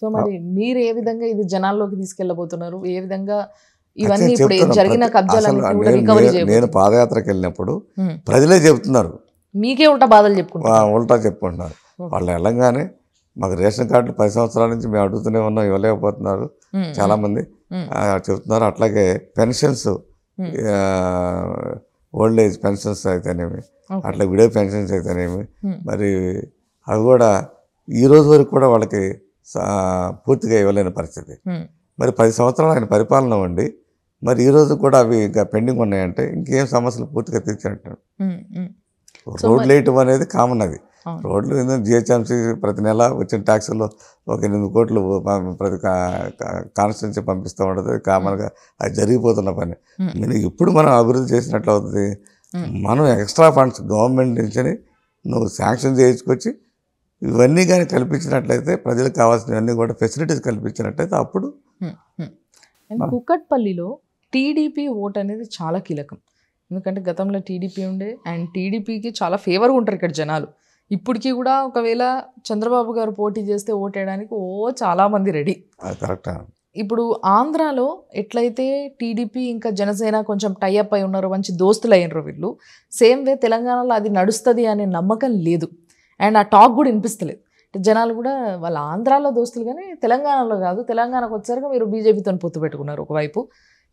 so మరి మీరు ఏ విధంగా ఇది జనాల్లోకి తీసుకెళ్ళబోతున్నారు ఏ విధంగా ఇవన్నీ జరిగిన నేను పాదయాత్రకు వెళ్ళినప్పుడు ప్రజలే చెబుతున్నారు మీకే ఉంటా బాధలు చెప్పుకుంటున్నారు ఉల్టా చెప్పుకుంటున్నారు వాళ్ళు వెళ్ళంగానే మాకు రేషన్ కార్డులు పది సంవత్సరాల నుంచి మేము అడుగుతూనే ఉన్నాం ఇవ్వలేకపోతున్నారు చాలా మంది చెబుతున్నారు అట్లాగే పెన్షన్స్ ఓల్డ్ ఏజ్ పెన్షన్స్ అయితేనేమి అట్లా విడో పెన్షన్స్ అయితేనేమి మరి అవి కూడా ఈ రోజు వరకు కూడా వాళ్ళకి పూర్తిగా ఇవ్వలేని పరిస్థితి మరి పది సంవత్సరాలు ఆయన పరిపాలన ఉండి మరి ఈ రోజు కూడా అవి ఇంకా పెండింగ్ ఉన్నాయంటే ఇంకేం సమస్యలు పూర్తిగా తీర్చినట్టు రోడ్లు వేయటం అనేది కామన్ అది రోడ్లు జిహెచ్ఎంసీ ప్రతి నెల వచ్చిన ట్యాక్సుల్లో ఒక ఎనిమిది కోట్లు ప్రతి కాన్స్టిట్యున్సీ పంపిస్తూ ఉండదు కామన్గా అది జరిగిపోతున్న పని నేను ఇప్పుడు మనం అభివృద్ధి చేసినట్లు అవుతుంది మనం ఎక్స్ట్రా ఫండ్స్ గవర్నమెంట్ నుంచి నువ్వు శాంక్షన్ చేయించుకొచ్చి ఇవన్నీ కానీ కల్పించినట్లయితే ప్రజలకు కావాల్సినవన్నీ కూడా ఫెసిలిటీస్ కల్పించినట్లయితే అప్పుడు కుక్కట్పల్లిలో టీడీపీ ఓట్ అనేది చాలా కీలకం ఎందుకంటే గతంలో టీడీపీ ఉండే అండ్ టీడీపీకి చాలా ఫేవర్గా ఉంటారు ఇక్కడ జనాలు ఇప్పటికీ కూడా ఒకవేళ చంద్రబాబు గారు పోటీ చేస్తే ఓటేయడానికి ఓ చాలామంది రెడీ కరెక్ట్ ఇప్పుడు ఆంధ్రాలో ఎట్లయితే టీడీపీ ఇంకా జనసేన కొంచెం టైఅప్ అయి ఉన్నారు మంచి దోస్తులు అయ్యారు వీళ్ళు సేమ్ వే తెలంగాణలో అది నడుస్తుంది అనే నమ్మకం లేదు అండ్ ఆ టాక్ కూడా వినిపిస్తలేదు జనాలు కూడా వాళ్ళ ఆంధ్రాలో దోస్తులు కానీ తెలంగాణలో కాదు తెలంగాణకు వచ్చేసరికి మీరు బీజేపీతో పొత్తు పెట్టుకున్నారు ఒకవైపు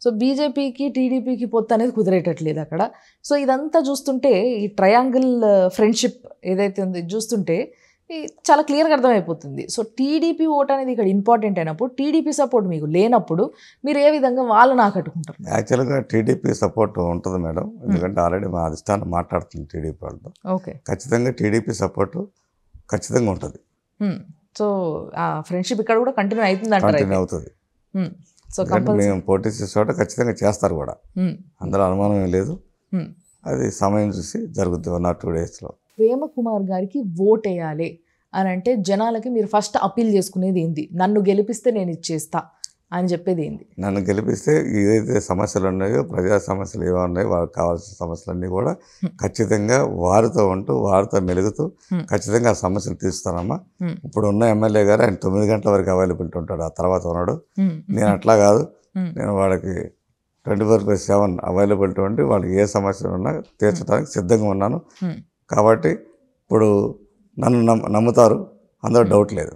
సో బీజేపీకి టీడీపీకి పొత్తు అనేది కుదిరేటట్లేదు అక్కడ సో ఇదంతా చూస్తుంటే ఈ ట్రయాంగిల్ ఫ్రెండ్షిప్ ఏదైతే ఉంది చూస్తుంటే చాలా క్లియర్గా అర్థమైపోతుంది సో టీడీపీ ఓట్ అనేది ఇక్కడ ఇంపార్టెంట్ అయినప్పుడు టీడీపీ సపోర్ట్ మీకు లేనప్పుడు మీరు ఏ విధంగా వాళ్ళని ఆకట్టుకుంటారు యాక్చువల్గా టీడీపీ సపోర్ట్ ఉంటుంది మేడం ఎందుకంటే ఆల్రెడీ మా అధిష్టానం మాట్లాడుతుంది టీడీపీ వాళ్ళతో ఓకే ఖచ్చితంగా టీడీపీ సపోర్టు ఖచ్చితంగా ఉంటుంది సో ఆ ఫ్రెండ్షిప్ ఇక్కడ కూడా కంటిన్యూ అవుతుంది కంటిన్యూ అవుతుంది సో మేము పోటీ చేసే చోట ఖచ్చితంగా చేస్తారు కూడా అందరూ అనుమానం లేదు అది సమయం చూసి జరుగుతుంది వన్ ఆర్ టూ డేస్లో ప్రేమ కుమార్ గారికి వేయాలి అని అంటే జనాలకి మీరు ఫస్ట్ అప్పీల్ చేసుకునేది ఏంది నన్ను గెలిపిస్తే నేను ఇచ్చేస్తా అని చెప్పేది ఏంది నన్ను గెలిపిస్తే ఏదైతే సమస్యలు ఉన్నాయో ప్రజా సమస్యలు ఏవో ఉన్నాయో వాళ్ళకి కావాల్సిన సమస్యలన్నీ కూడా ఖచ్చితంగా వారితో ఉంటూ వారితో మెలుగుతూ ఖచ్చితంగా ఆ సమస్యలు తీస్తానమ్మా ఇప్పుడు ఉన్న ఎమ్మెల్యే గారు ఆయన తొమ్మిది గంటల వరకు అవైలబిలిటీ ఉంటాడు ఆ తర్వాత ఉన్నాడు నేను అట్లా కాదు నేను వాళ్ళకి twenty four by seven availability ఉండి వాళ్ళకి ఏ సమస్యలు ఉన్నా తీర్చడానికి సిద్ధంగా ఉన్నాను కాబట్టి ఇప్పుడు నన్ను నమ్ముతారు అందులో డౌట్ లేదు